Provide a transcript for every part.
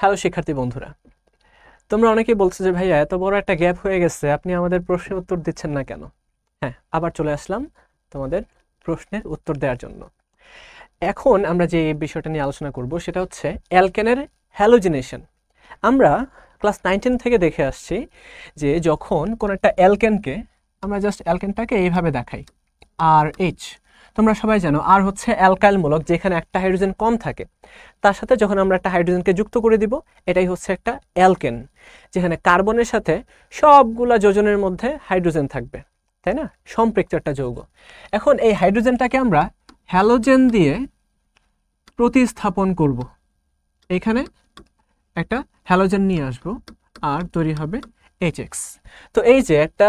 hello শিক্ষার্থী বন্ধুরা তোমরা অনেকেই বলছো যে ভাইয়া এত বড় একটা গ্যাপ হয়ে গেছে আপনি আমাদের প্রশ্নের উত্তর দিচ্ছেন না কেন হ্যাঁ আবার চলে আসলাম তোমাদের প্রশ্নের উত্তর দেওয়ার জন্য এখন আমরা যে বিষয়টা নিয়ে আলোচনা করব সেটা হচ্ছে অ্যালকেনের হ্যালোজিনেশন আমরা ক্লাস নাইনটিন থেকে দেখে আসছি যে যখন কোনো একটা অ্যালকেনকে আমরা জাস্ট অ্যালকেনটাকে এইভাবে দেখাই আর এইচ তোমরা সবাই জানো আর হচ্ছে অ্যালকাইল মূলক যেখানে একটা হাইড্রোজেন কম থাকে তার সাথে যখন আমরা একটা হাইড্রোজেনকে যুক্ত করে দিব এটাই হচ্ছে একটা অ্যালকেন যেখানে কার্বনের সাথে সবগুলা যোজনের মধ্যে হাইড্রোজেন থাকবে তাই না সম্পৃক্ত একটা যৌগ এখন এই হাইড্রোজেনটাকে আমরা হ্যালোজেন দিয়ে প্রতিস্থাপন করব এখানে একটা হ্যালোজেন নিয়ে আসব আর তৈরি হবে এইচ এক্স তো এই যে একটা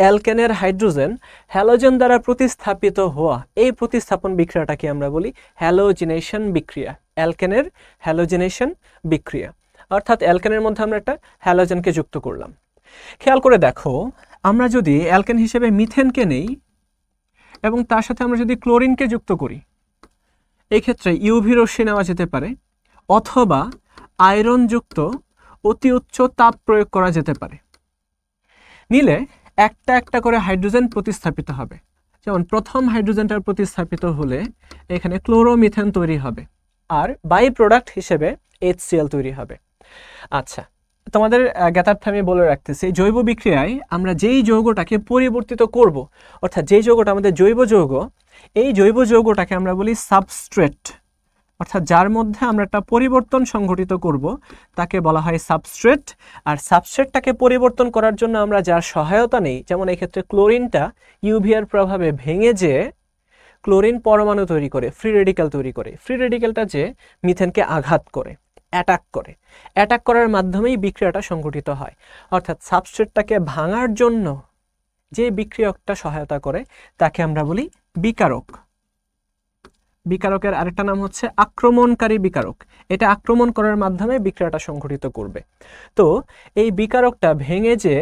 অ্যালকেনের হাইড্রোজেন হ্যালোজেন দ্বারা প্রতিস্থাপিত হওয়া এই প্রতিস্থাপন বিক্রিয়াটাকে আমরা বলি হ্যালোজিনেশন বিক্রিয়া অ্যালকেনের হ্যালোজিনেশন বিক্রিয়া অর্থাৎ অ্যালকেনের মধ্যে আমরা একটা হ্যালোজেনকে যুক্ত করলাম খেয়াল করে দেখো আমরা যদি অ্যালকেন হিসেবে মিথেনকে নেই এবং তার সাথে আমরা যদি ক্লোরিনকে যুক্ত করি এক্ষেত্রে ইউভি রশ্মি নেওয়া যেতে পারে অথবা আয়রনযুক্ত অতি উচ্চ তাপ প্রয়োগ করা যেতে পারে নিলে একটা একটা করে হাইড্রোজেন প্রতিস্থাপিত হবে যেমন প্রথম হাইড্রোজেনটার প্রতিস্থাপিত হলে এখানে ক্লোরোমিথেন তৈরি হবে আর বাই প্রোডাক্ট হিসেবে এইচ তৈরি হবে আচ্ছা তোমাদের জ্ঞাতার্থে আমি বলে রাখতেছি জৈব বিক্রিয়ায় আমরা যেই যৌগটাকে পরিবর্তিত করব অর্থাৎ যেই যৌগটা আমাদের জৈব যৌগ এই জৈব যৌগটাকে আমরা বলি সাবস্ট্রেট অর্থাৎ যার মধ্যে আমরা একটা পরিবর্তন সংঘটিত করব তাকে বলা হয় সাবস্ট্রেট আর সাবস্ট্রেটটাকে পরিবর্তন করার জন্য আমরা যার সহায়তা নেই যেমন এক্ষেত্রে ক্লোরিনটা ইউভিয়ার প্রভাবে ভেঙে যেয়ে ক্লোরিন পরমাণু তৈরি করে ফ্রি রেডিক্যাল তৈরি করে ফ্রি রেডিক্যালটা যে মিথেনকে আঘাত করে অ্যাটাক করে অ্যাটাক করার মাধ্যমেই বিক্রিয়াটা সংঘটিত হয় অর্থাৎ সাবস্ট্রেটটাকে ভাঙার জন্য যে বিক্রিয়কটা সহায়তা করে তাকে আমরা বলি বিকারক বিকারকের আরেকটা নাম হচ্ছে আক্রমণকারী বিকারক এটা আক্রমণ করার মাধ্যমে বিক্রিয়াটা সংঘটিত করবে তো এই বিকারকটা ভেঙে যে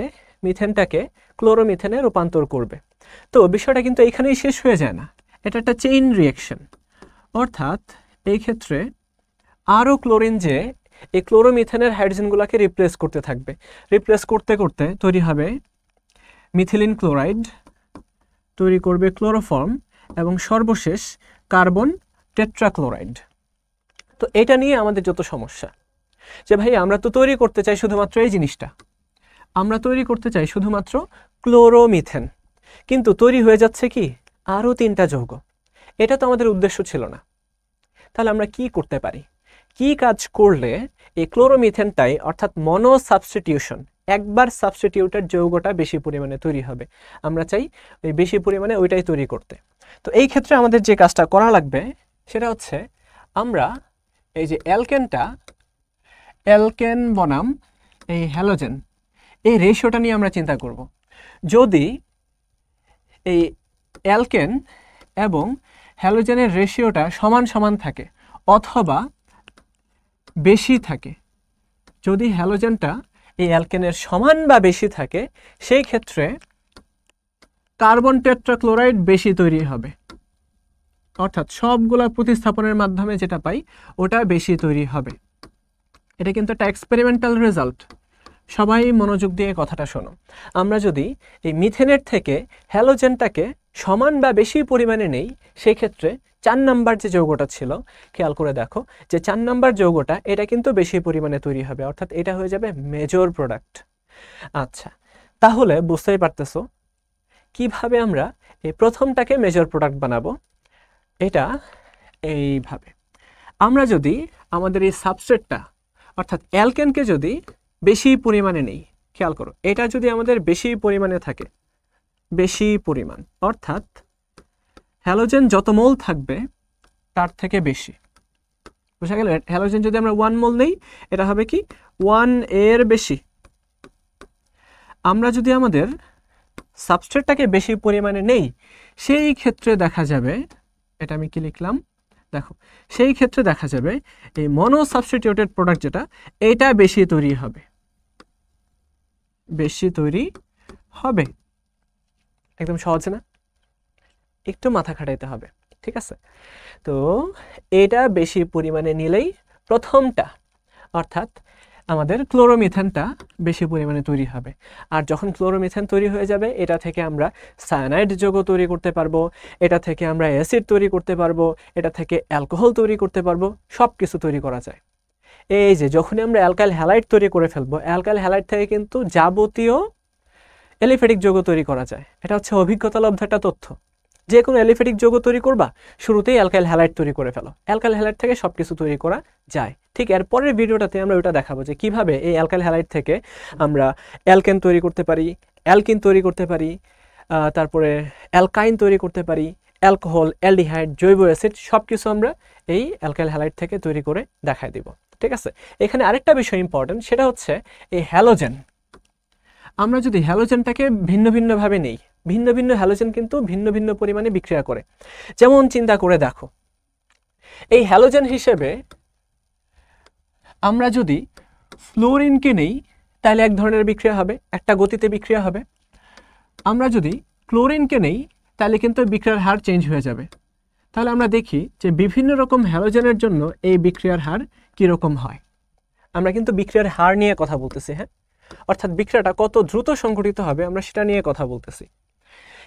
মিথেনটাকে ক্লোরোমিথেনে রূপান্তর করবে তো বিষয়টা কিন্তু এখানেই শেষ হয়ে যায় না এটা একটা চেইন রিয়েকশন অর্থাৎ এই ক্ষেত্রে আরও ক্লোরিন যে এই ক্লোরোমিথেনের হাইড্রোজেনগুলোকে রিপ্লেস করতে থাকবে রিপ্লেস করতে করতে তৈরি হবে মিথিলিন ক্লোরাইড তৈরি করবে ক্লোরোফর্ম এবং সর্বশেষ কার্বন টেট্রাক্লোরাইড তো এটা নিয়ে আমাদের যত সমস্যা যে ভাই আমরা তো তৈরি করতে চাই শুধুমাত্র এই জিনিসটা আমরা তৈরি করতে চাই শুধুমাত্র ক্লোরোমিথেন কিন্তু তৈরি হয়ে যাচ্ছে কি আরও তিনটা যৌগ এটা তো আমাদের উদ্দেশ্য ছিল না তাহলে আমরা কি করতে পারি কি কাজ করলে এই ক্লোরোমিথেনটাই অর্থাৎ মনো সাবস্টিটিউশন একবার সাবস্টিটিউটের যৌগটা বেশি পরিমাণে তৈরি হবে আমরা চাই বেশি পরিমাণে ওইটাই তৈরি করতে তো এই ক্ষেত্রে আমাদের যে কাজটা করা লাগবে সেটা হচ্ছে আমরা এই যে অ্যালকেনটা অ্যালকেন বনাম এই হ্যালোজেন এই রেশিওটা নিয়ে আমরা চিন্তা করব যদি এই অ্যালকেন এবং হ্যালোজেনের রেশিওটা সমান সমান থাকে অথবা বেশি থাকে যদি হ্যালোজেনটা এই অ্যালকেনের সমান বা বেশি থাকে সেই ক্ষেত্রে কার্বন টেট্রাক্লোরাইড বেশি তৈরি হবে অর্থাৎ সবগুলা প্রতিস্থাপনের মাধ্যমে যেটা পাই ওটা বেশি তৈরি হবে এটা কিন্তু একটা এক্সপেরিমেন্টাল রেজাল্ট সবাই মনোযোগ দিয়ে কথাটা শোনো আমরা যদি এই মিথেনের থেকে হ্যালোজেনটাকে সমান বা বেশি পরিমাণে নেই সেক্ষেত্রে চার নাম্বার যে যৌগটা ছিল খেয়াল করে দেখো যে চার নাম্বার যৌগটা এটা কিন্তু বেশি পরিমাণে তৈরি হবে অর্থাৎ এটা হয়ে যাবে মেজর প্রোডাক্ট আচ্ছা তাহলে বুঝতেই পারতেছো কিভাবে আমরা এই প্রথমটাকে মেজর প্রোডাক্ট বানাবো এটা এইভাবে আমরা যদি আমাদের এই সাবস্ট্রেটটা অর্থাৎ অ্যালকেনকে যদি বেশি পরিমাণে নেই খেয়াল করো এটা যদি আমাদের বেশি পরিমাণে থাকে বেশি পরিমাণ অর্থাৎ হ্যালোজেন যত মোল থাকবে তার থেকে বেশি বুঝা গেল হ্যালোজেন যদি আমরা ওয়ান মোল নেই এটা হবে কি ওয়ান এর বেশি আমরা যদি আমাদের সাবস্ট্রেটটাকে বেশি পরিমাণে নেই সেই ক্ষেত্রে দেখা যাবে এটা আমি কি লিখলাম দেখো সেই ক্ষেত্রে দেখা যাবে এই মনো সাবস্টিটিউটেড প্রোডাক্ট যেটা এটা বেশি তৈরি হবে বেশি তৈরি হবে একদম সহজ না একটু মাথা খাটাইতে হবে ঠিক আছে তো এটা বেশি পরিমাণে নিলেই প্রথমটা অর্থাৎ আমাদের ক্লোরোমিথেনটা বেশি পরিমাণে তৈরি হবে আর যখন ক্লোরোমিথেন তৈরি হয়ে যাবে এটা থেকে আমরা সায়ানাইড যোগও তৈরি করতে পারবো এটা থেকে আমরা অ্যাসিড তৈরি করতে পারবো এটা থেকে অ্যালকোহল তৈরি করতে পারবো সব কিছু তৈরি করা যায় এই যে যখনই আমরা অ্যালকাইল হ্যালাইট তৈরি করে ফেলবো অ্যালকাইল হ্যালাইট থেকে কিন্তু যাবতীয় এলিফেটিক যোগও তৈরি করা যায় এটা হচ্ছে অভিজ্ঞতা লব্ধ একটা তথ্য যে কোনো অ্যালিফেটিক যোগও তৈরি করবা শুরুতেই অ্যালকাইল হ্যালাইট তৈরি করে ফেলো অ্যালকাইল হ্যালাইট থেকে সব কিছু তৈরি করা যায় ঠিক এর পরের ভিডিওটাতে আমরা ওটা দেখাবো যে কিভাবে এই অ্যালকাইল হ্যালাইট থেকে আমরা অ্যালকেন তৈরি করতে পারি অ্যালকিন তৈরি করতে পারি তারপরে অ্যালকাইন তৈরি করতে পারি অ্যালকোহল অ্যালডিহাইড জৈব অ্যাসিড সব কিছু আমরা এই অ্যালকাইল হ্যালাইট থেকে তৈরি করে দেখায় দিব ঠিক আছে এখানে আরেকটা বিষয় ইম্পর্টেন্ট সেটা হচ্ছে এই হ্যালোজেন আমরা যদি হ্যালোজেনটাকে ভিন্ন ভিন্নভাবে নেই ভিন্ন ভিন্ন হ্যালোজেন কিন্তু ভিন্ন ভিন্ন পরিমাণে বিক্রিয়া করে যেমন চিন্তা করে দেখো এই হ্যালোজেন হিসেবে আমরা যদি ফ্লোরিনকে নেই তাহলে এক ধরনের বিক্রিয়া হবে একটা গতিতে বিক্রিয়া হবে আমরা যদি ক্লোরিনকে নেই তাহলে কিন্তু বিক্রিয়ার হার চেঞ্জ হয়ে যাবে তাহলে আমরা দেখি যে বিভিন্ন রকম হ্যালোজেনের জন্য এই বিক্রিয়ার হার কীরকম হয় আমরা কিন্তু বিক্রিয়ার হার নিয়ে কথা বলতেছি হ্যাঁ অর্থাৎ বিক্রিয়াটা কত দ্রুত সংঘটিত হবে আমরা সেটা নিয়ে কথা বলতেছি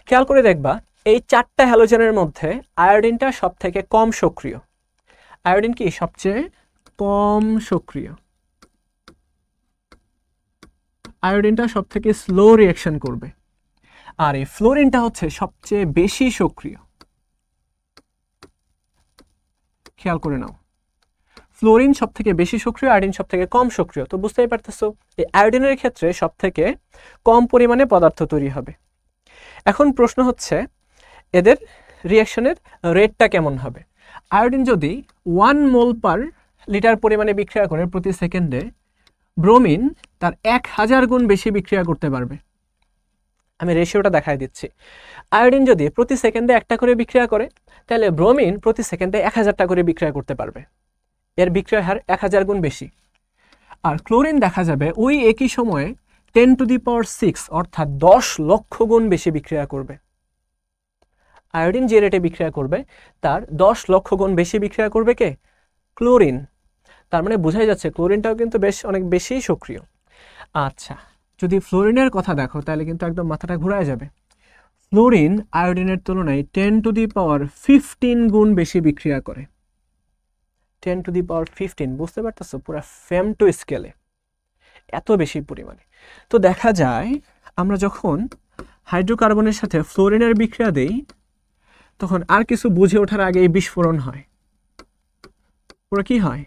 খেয়াল করে দেখবা এই চারটা হ্যালোজেনের মধ্যে আয়োডিনটা সব থেকে কম সক্রিয় আয়োডিন কি সবচেয়ে কম সক্রিয় আয়োডিনটা সব থেকে স্লো রিয়াকশন করবে আর এই ফ্লোরিনটা হচ্ছে সবচেয়ে বেশি সক্রিয় খেয়াল করে নাও ফ্লোরিন সব থেকে বেশি সক্রিয় আয়োডিন সব থেকে কম সক্রিয় তো বুঝতেই পারতেছো এই আয়োডিনের ক্ষেত্রে সব থেকে কম পরিমাণে পদার্থ তৈরি হবে এখন প্রশ্ন হচ্ছে এদের রিয়াকশনের রেটটা কেমন হবে আয়োডিন যদি ওয়ান মোল পার লিটার পরিমাণে বিক্রিয়া করে প্রতি সেকেন্ডে ব্রোমিন তার এক হাজার গুণ বেশি বিক্রিয়া করতে পারবে আমি রেশিওটা দেখায় দিচ্ছি আয়োডিন যদি প্রতি সেকেন্ডে একটা করে বিক্রিয়া করে তাহলে ব্রোমিন প্রতি সেকেন্ডে এক হাজারটা করে বিক্রিয়া করতে পারবে এর বিক্রয় হার এক হাজার গুণ বেশি আর ক্লোরিন দেখা যাবে ওই একই সময়ে ten to the power six অর্থাৎ দশ লক্ষ গুণ বেশি বিক্রিয়া করবে আয়োডিন যে রেটে বিক্রিয়া করবে তার দশ লক্ষ গুণ বেশি বিক্রিয়া করবে কে ক্লোরিন তার মানে বোঝাই যাচ্ছে ক্লোরিনটাও কিন্তু বেশ অনেক বেশি সক্রিয় আচ্ছা যদি ফ্লোরিনের কথা দেখো তাহলে কিন্তু একদম মাথাটা ঘুরায় যাবে ফ্লোরিন আয়োডিনের তুলনায় ten to the power fifteen গুণ বেশি বিক্রিয়া করে ten to the power fifteen বুঝতে পারতেছো পুরো ফেম টু স্কেলে এত বেশি পরিমাণে তো দেখা যায় আমরা যখন হাইড্রোকার্বনের সাথে ফ্লোরিনের বিক্রিয়া দেই তখন আর কিছু বুঝে ওঠার আগে এই বিস্ফোরণ হয় পুরো কি হয়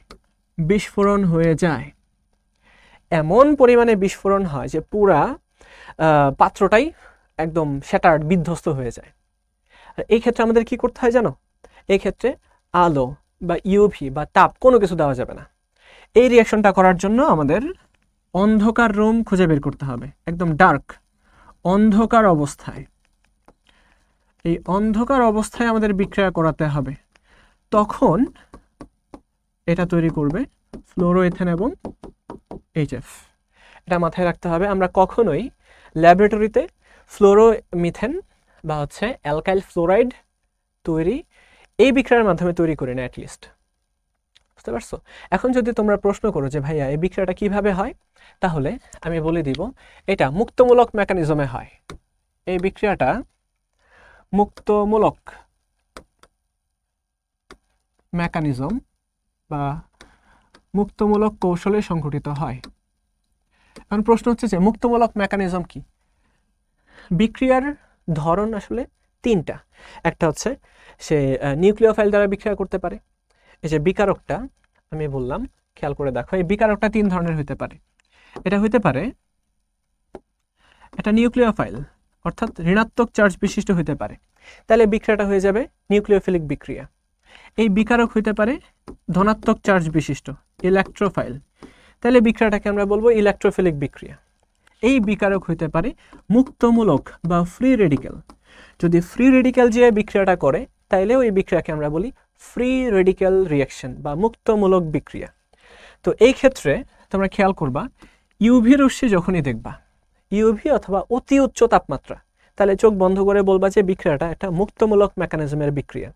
বিস্ফোরণ হয়ে যায় এমন পরিমাণে বিস্ফোরণ হয় যে পুরা পাত্রটাই একদম শ্যাটার্ড বিধ্বস্ত হয়ে যায় আর এই ক্ষেত্রে আমাদের কি করতে হয় জানো এই ক্ষেত্রে আলো বা ইউভি বা তাপ কোনো কিছু দেওয়া যাবে না এই রিয়াকশনটা করার জন্য আমাদের অন্ধকার রুম খুঁজে বের করতে হবে একদম ডার্ক অন্ধকার অবস্থায় এই অন্ধকার অবস্থায় আমাদের বিক্রিয়া করাতে হবে তখন এটা তৈরি করবে ফ্লোরোএথেন এবং এইচএফ এটা মাথায় রাখতে হবে আমরা কখনোই ল্যাবরেটরিতে ফ্লোরোমিথেন বা হচ্ছে অ্যালকাইল ফ্লোরাইড তৈরি এই বিক্রিয়ার মাধ্যমে তৈরি করি না অ্যাটলিস্ট বুঝতে পারছো এখন যদি তোমরা প্রশ্ন করো যে ভাইয়া এই বিক্রিয়াটা কিভাবে হয় তাহলে আমি বলে দিব এটা মুক্তমূলক মেকানিজমে হয় এই বিক্রিয়াটা মুক্তমূলক মেকানিজম বা মুক্তমূলক কৌশলে সংঘটিত হয় এখন প্রশ্ন হচ্ছে যে মুক্তমূলক মেকানিজম কি বিক্রিয়ার ধরন আসলে তিনটা একটা হচ্ছে সে নিউক্লিওফাইল দ্বারা বিক্রিয়া করতে পারে এই যে বিকারকটা আমি বললাম খেয়াল করে দেখো এই বিকারকটা তিন ধরনের হতে পারে এটা হইতে পারে এটা নিউক্লিওফাইল অর্থাৎ ঋণাত্মক চার্জ বিশিষ্ট হতে পারে তাহলে বিক্রিয়াটা হয়ে যাবে নিউক্লিওফিলিক বিক্রিয়া এই বিকারক হইতে পারে ধনাত্মক চার্জ বিশিষ্ট ইলেকট্রোফাইল তাহলে বিক্রিয়াটাকে আমরা বলবো ইলেকট্রোফিলিক বিক্রিয়া এই বিকারক হইতে পারে মুক্তমূলক বা ফ্রি রেডিক্যাল যদি ফ্রি রেডিক্যাল যে বিক্রিয়াটা করে তাইলে ওই বিক্রিয়াকে আমরা বলি ফ্রি রেডিক্যাল রিয়াকশন বা মুক্তমূলক বিক্রিয়া তো এই ক্ষেত্রে তোমরা খেয়াল করবা ইউভি রশ্মি যখনই দেখবা ইউভি অথবা অতি উচ্চ তাপমাত্রা তাহলে চোখ বন্ধ করে বলবা যে বিক্রিয়াটা একটা মুক্তমূলক মেকানিজমের বিক্রিয়া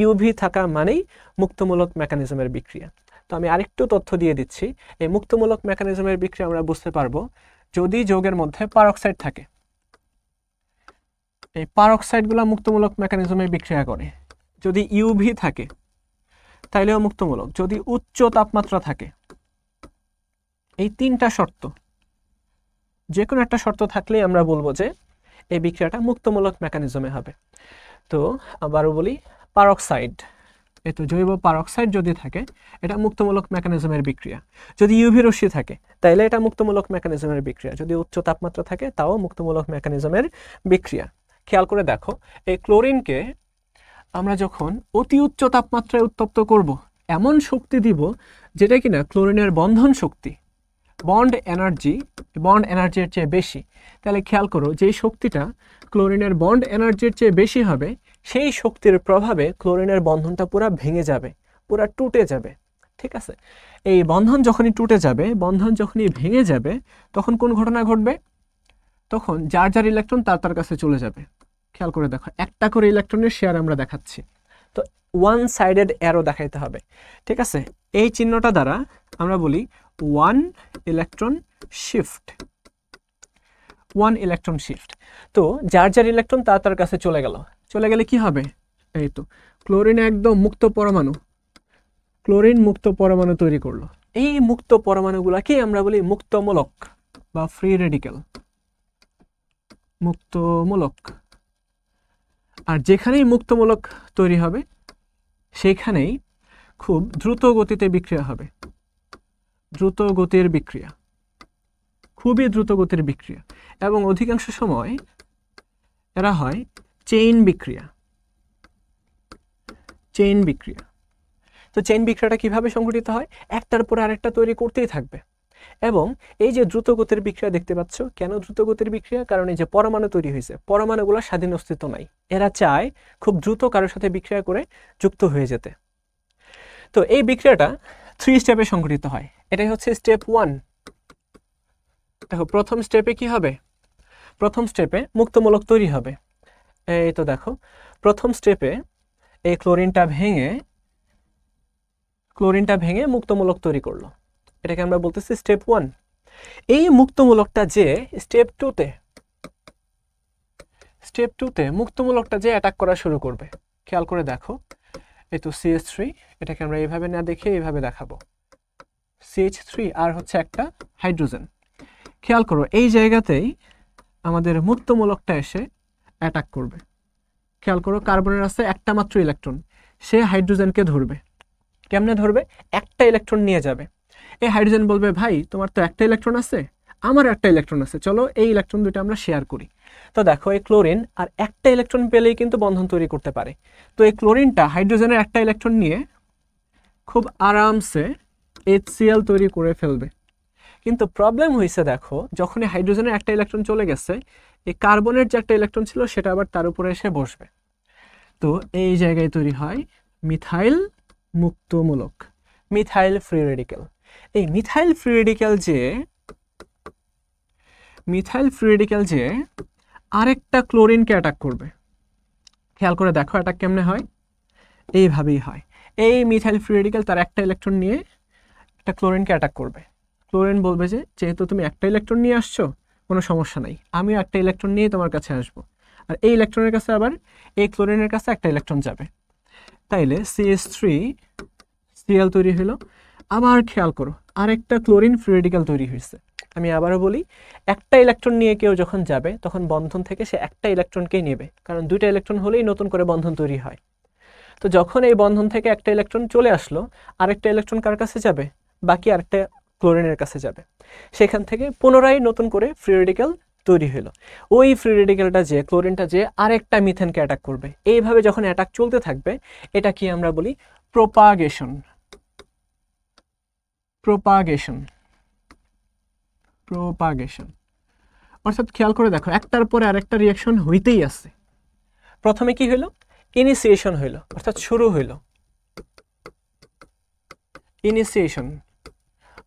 ইউভি থাকা মানেই মুক্তমূলক মেকানিজমের বিক্রিয়া তো আমি আরেকটু তথ্য দিয়ে দিচ্ছি এই মুক্তমূলক মেকানিজমের বিক্রিয়া আমরা বুঝতে পারবো যদি যোগের মধ্যে পারক্সাইড থাকে এই পারক্সাইডগুলো মুক্তমূলক মেকানিজমে বিক্রিয়া করে যদি ইউভি থাকে তাইলেও মুক্তমূলক যদি উচ্চ তাপমাত্রা থাকে এই তিনটা শর্ত যে কোনো একটা শর্ত থাকলেই আমরা বলবো যে এই বিক্রিয়াটা মুক্তমূলক মেকানিজমে হবে তো আবারও বলি পারক্সাইড এ তো জৈব পারক্সাইড যদি থাকে এটা মুক্তমূলক মেকানিজমের বিক্রিয়া যদি ইউভি রশ্মি থাকে তাইলে এটা মুক্তমূলক মেকানিজমের বিক্রিয়া যদি উচ্চ তাপমাত্রা থাকে তাও মুক্তমূলক মেকানিজমের বিক্রিয়া খেয়াল করে দেখো এই ক্লোরিনকে আমরা যখন অতি উচ্চ তাপমাত্রায় উত্তপ্ত করব এমন শক্তি দিব যেটা কিনা ক্লোরিনের বন্ধন শক্তি বন্ড এনার্জি বন্ড এনার্জির চেয়ে বেশি তাহলে খেয়াল করো যে শক্তিটা ক্লোরিনের বন্ড এনার্জির চেয়ে বেশি হবে সেই শক্তির প্রভাবে ক্লোরিনের বন্ধনটা পুরা ভেঙে যাবে পুরা টুটে যাবে ঠিক আছে এই বন্ধন যখনই টুটে যাবে বন্ধন যখনই ভেঙে যাবে তখন কোন ঘটনা ঘটবে তখন যার যার ইলেকট্রন তার তার কাছে চলে যাবে খেয়াল করে দেখো একটা করে ইলেকট্রনের শেয়ার আমরা দেখাচ্ছি তো ওয়ান সাইডেড অ্যারো দেখাইতে হবে ঠিক আছে এই চিহ্নটা দ্বারা আমরা বলি one electron shift one electron shift তো যার যার ইলেকট্রন তার তার কাছে চলে গেল চলে গেলে কি হবে এই তো ক্লোরিন একদম মুক্ত পরমাণু ক্লোরিন মুক্ত পরমাণু তৈরি করলো এই মুক্ত পরমাণুগুলাকে আমরা বলি মুক্তমূলক বা ফ্রি রেডিক্যাল মুক্তমূলক আর যেখানেই মুক্তমূলক তৈরি হবে সেখানেই খুব দ্রুত গতিতে বিক্রিয়া হবে দ্রুত গতির বিক্রিয়া খুবই দ্রুত গতির বিক্রিয়া এবং অধিকাংশ সময় এরা হয় চেইন বিক্রিয়া চেইন বিক্রিয়া তো চেইন বিক্রিয়াটা কিভাবে সংঘটিত হয় একটার পর আরেকটা তৈরি করতেই থাকবে এবং এই যে দ্রুতগতির বিক্রিয়া দেখতে পাচ্ছ কেন দ্রুতগতির বিক্রিয়া কারণ এই যে পরমাণু তৈরি হয়েছে পরমাণুগুলো স্বাধীন অস্তিত্ব নাই এরা চায় খুব দ্রুত কারোর সাথে বিক্রিয়া করে যুক্ত হয়ে যেতে তো এই বিক্রিয়াটা থ্রি স্টেপে সংঘটিত হয় এটাই হচ্ছে স্টেপ ওয়ান দেখো প্রথম স্টেপে কি হবে প্রথম স্টেপে মুক্তমূলক তৈরি হবে এই তো দেখো প্রথম স্টেপে এই ক্লোরিনটা ভেঙে ক্লোরিনটা ভেঙে মুক্তমূলক তৈরি করলো এটাকে আমরা বলতেছি স্টেপ ওয়ান এই মুক্তমূলকটা যে স্টেপ টুতে স্টেপ টুতে মুক্তমূলকটা যে অ্যাটাক করা শুরু করবে খেয়াল করে দেখো এই তো সিএস থ্রি এটাকে আমরা এইভাবে না দেখে এইভাবে দেখাবো সিএইচ থ্রি আর হচ্ছে একটা হাইড্রোজেন খেয়াল করো এই জায়গাতেই আমাদের মুক্তমূলকটা এসে অ্যাটাক করবে খেয়াল করো কার্বনের আছে একটা মাত্র ইলেকট্রন সে হাইড্রোজেনকে ধরবে কেমনে ধরবে একটা ইলেকট্রন নিয়ে যাবে এই হাইড্রোজেন বলবে ভাই তোমার তো একটা ইলেকট্রন আছে আমার একটা ইলেকট্রন আছে চলো এই ইলেকট্রন দুটো আমরা শেয়ার করি তো দেখো এই ক্লোরিন আর একটা ইলেকট্রন পেলেই কিন্তু বন্ধন তৈরি করতে পারে তো এই ক্লোরিনটা হাইড্রোজেনের একটা ইলেকট্রন নিয়ে খুব আরামসে এইচসিএল তৈরি করে ফেলবে কিন্তু প্রবলেম হয়েছে দেখো যখন হাইড্রোজেনের একটা ইলেকট্রন চলে গেছে এই কার্বনের যে একটা ইলেকট্রন ছিল সেটা আবার তার উপরে এসে বসবে তো এই জায়গায় তৈরি হয় মিথাইল মুক্তমূলক মিথাইল ফ্রি রেডিক্যাল এই মিথাইল ফ্রি রেডিক্যাল যে মিথাইল ফ্রি রেডিক্যাল যে আরেকটা ক্লোরিনকে অ্যাটাক করবে খেয়াল করে দেখো অ্যাটাক কেমনে হয় এইভাবেই হয় এই মিথাইল ফ্রি রেডিক্যাল তার একটা ইলেকট্রন নিয়ে একটা ক্লোরিনকে অ্যাটাক করবে ক্লোরিন বলবে যে যেহেতু তুমি একটা ইলেকট্রন নিয়ে আসছো কোনো সমস্যা নাই আমিও একটা ইলেকট্রন নিয়ে তোমার কাছে আসব আর এই ইলেকট্রনের কাছে আবার এই ক্লোরিনের কাছে একটা ইলেকট্রন যাবে তাইলে সিএস থ্রি সিএল তৈরি হলো আবার খেয়াল করো আরেকটা ক্লোরিন ফ্রিডিক্যাল তৈরি হয়েছে আমি আবারও বলি একটা ইলেকট্রন নিয়ে কেউ যখন যাবে তখন বন্ধন থেকে সে একটা ইলেকট্রনকেই নেবে কারণ দুইটা ইলেকট্রন হলেই নতুন করে বন্ধন তৈরি হয় তো যখন এই বন্ধন থেকে একটা ইলেকট্রন চলে আসলো আরেকটা ইলেকট্রন কার কাছে যাবে বাকি আরেকটা ক্লোরিনের কাছে যাবে সেখান থেকে পুনরায় নতুন করে ফ্রি রেডিক্যাল তৈরি হলো ওই ফ্রি রেডিক্যালটা যে ক্লোরিনটা যে আরেকটা মিথেনকে অ্যাটাক করবে এইভাবে যখন অ্যাটাক চলতে থাকবে এটা কি আমরা বলি প্রোপাগেশন প্রোপাগেশন প্রোপাগেশন অর্থাৎ খেয়াল করে দেখো একটার পরে আরেকটা রিয়াকশন হইতেই আছে প্রথমে কি হইল ইনিসিয়েশন হইল অর্থাৎ শুরু হইল ইনিসিয়েশন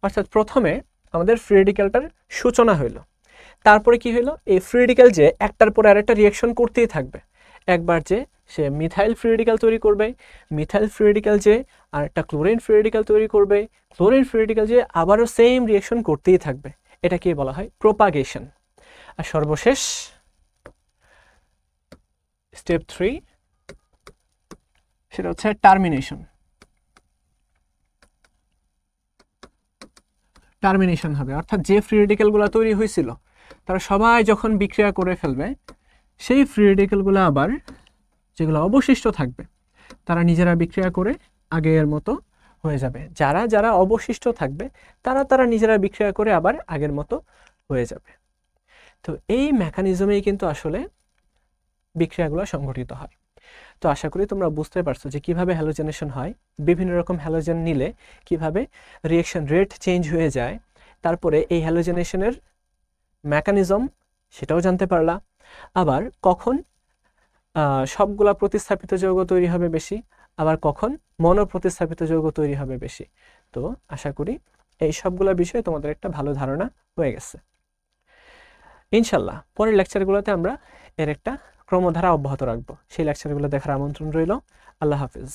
অর্থাৎ প্রথমে আমাদের ফ্রি রেডিক্যালটার সূচনা হইল তারপরে কি হইল এই ফ্রি রেডিক্যাল যে একটার পরে আরেকটা রিয়াকশন করতেই থাকবে একবার যে সে মিথাইল ফ্রি রেডিক্যাল তৈরি করবে মিথাইল ফ্রি রেডিক্যাল যে আর একটা ক্লোরিন ফ্রি রেডিক্যাল তৈরি করবে ক্লোরিন ফ্রি রেডিক্যাল যে আবারও সেম রিয়াকশন করতেই থাকবে এটাকে বলা হয় প্রোপাগেশন আর সর্বশেষ স্টেপ থ্রি সেটা হচ্ছে টার্মিনেশন টার্মিনেশন হবে অর্থাৎ যে ফ্রি রেডিকেলগুলো তৈরি হয়েছিল তারা সবাই যখন বিক্রিয়া করে ফেলবে সেই ফ্রি রেডিকেলগুলো আবার যেগুলো অবশিষ্ট থাকবে তারা নিজেরা বিক্রিয়া করে আগের মতো হয়ে যাবে যারা যারা অবশিষ্ট থাকবে তারা তারা নিজেরা বিক্রিয়া করে আবার আগের মতো হয়ে যাবে তো এই মেকানিজমেই কিন্তু আসলে বিক্রিয়াগুলো সংঘটিত হয় তো আশা করি তোমরা বুঝতে পারছো যে কিভাবে হ্যালোজেনেশন হয় বিভিন্ন রকম হ্যালোজেন নিলে কিভাবে রিয়েকশন রেট চেঞ্জ হয়ে যায় তারপরে এই হ্যালোজেনেশনের মেকানিজম সেটাও জানতে পারলা আবার কখন সবগুলা প্রতিস্থাপিত যৌগ তৈরি হবে বেশি আবার কখন মনোপ্রতিস্থাপিত যৌগ তৈরি হবে বেশি তো আশা করি এই সবগুলো বিষয়ে তোমাদের একটা ভালো ধারণা হয়ে গেছে ইনশাল্লাহ পরের লেকচারগুলোতে আমরা এর একটা ক্রমধারা অব্যাহত রাখবো সেই লেকচারগুলো দেখার আমন্ত্রণ রইল আল্লাহ হাফিজ